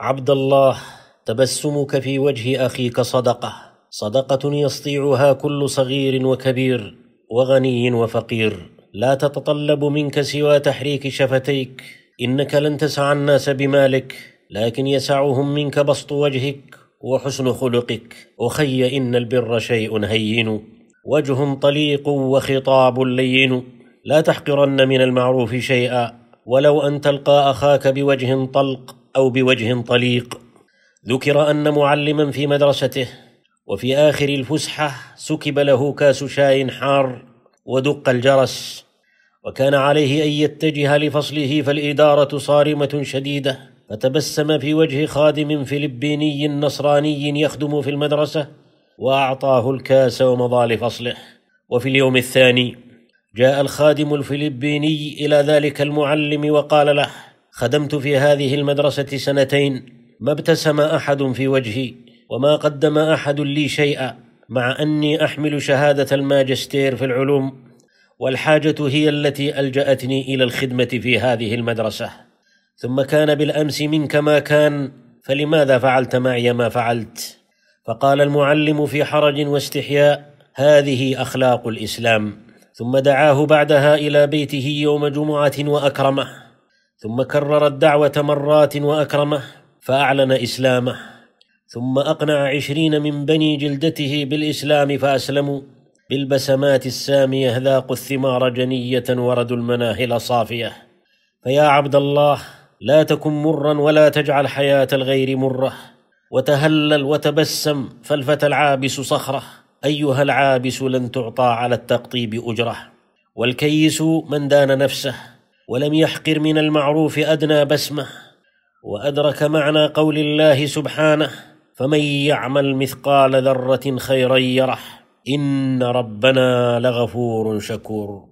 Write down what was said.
عبد الله تبسمك في وجه اخيك صدقه صدقه يسطيعها كل صغير وكبير وغني وفقير لا تتطلب منك سوى تحريك شفتيك انك لن تسع الناس بمالك لكن يسعهم منك بسط وجهك وحسن خلقك اخي ان البر شيء هين وجه طليق وخطاب لين لا تحقرن من المعروف شيئا ولو ان تلقى اخاك بوجه طلق او بوجه طليق ذكر ان معلما في مدرسته وفي اخر الفسحه سكب له كاس شاي حار ودق الجرس وكان عليه ان يتجه لفصله فالاداره صارمه شديده فتبسم في وجه خادم فلبيني نصراني يخدم في المدرسه واعطاه الكاس ومضى لفصله وفي اليوم الثاني جاء الخادم الفلبيني الى ذلك المعلم وقال له خدمت في هذه المدرسه سنتين ما ابتسم احد في وجهي وما قدم احد لي شيئا مع اني احمل شهاده الماجستير في العلوم والحاجه هي التي الجاتني الى الخدمه في هذه المدرسه ثم كان بالامس منك ما كان فلماذا فعلت معي ما فعلت فقال المعلم في حرج واستحياء هذه اخلاق الاسلام ثم دعاه بعدها الى بيته يوم جمعه واكرمه ثم كرر الدعوة مرات وأكرمه فأعلن إسلامه ثم أقنع عشرين من بني جلدته بالإسلام فأسلموا بالبسمات السامية ذاقوا الثمار جنية وردوا المناهل صافية فيا عبد الله لا تكن مرا ولا تجعل حياة الغير مرة وتهلل وتبسم فالفتى العابس صخرة أيها العابس لن تعطى على التقطيب أجرة والكيس من دان نفسه ولم يحقر من المعروف ادنى بسمه وادرك معنى قول الله سبحانه فمن يعمل مثقال ذره خيرا يره ان ربنا لغفور شكور